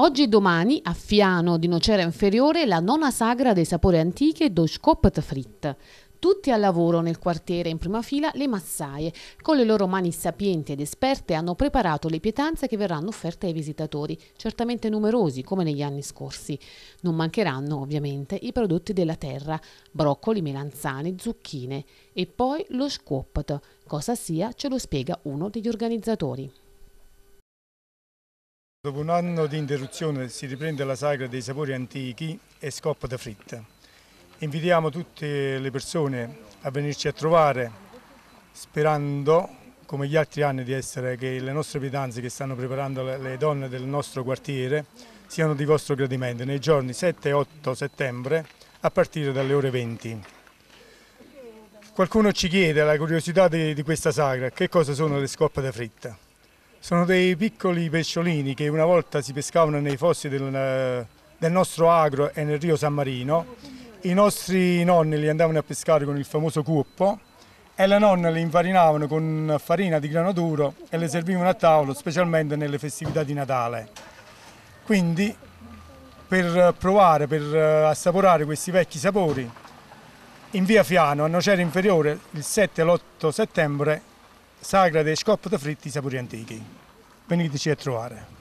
Oggi e domani a Fiano di Nocera Inferiore la nona sagra dei sapori antichi do Skopet Fritt. Tutti al lavoro nel quartiere, in prima fila le massaie. Con le loro mani sapienti ed esperte hanno preparato le pietanze che verranno offerte ai visitatori, certamente numerosi come negli anni scorsi. Non mancheranno ovviamente i prodotti della terra, broccoli, melanzane, zucchine e poi lo squoppato. Cosa sia ce lo spiega uno degli organizzatori. Dopo un anno di interruzione si riprende la sagra dei sapori antichi e da fritta. Invitiamo tutte le persone a venirci a trovare sperando, come gli altri anni, di essere che le nostre pietanze che stanno preparando le donne del nostro quartiere siano di vostro gradimento nei giorni 7 e 8 settembre a partire dalle ore 20. Qualcuno ci chiede la curiosità di, di questa sagra, che cosa sono le scoppe da fritta? Sono dei piccoli pesciolini che una volta si pescavano nei fossi del, del nostro agro e nel rio San Marino. I nostri nonni li andavano a pescare con il famoso cuppo e le nonne le infarinavano con farina di grano duro e le servivano a tavolo, specialmente nelle festività di Natale. Quindi per provare, per assaporare questi vecchi sapori, in via Fiano, a Nocera Inferiore, il 7 e l'8 settembre sagra dei scoppatofritti sapori antichi. Veniteci a trovare.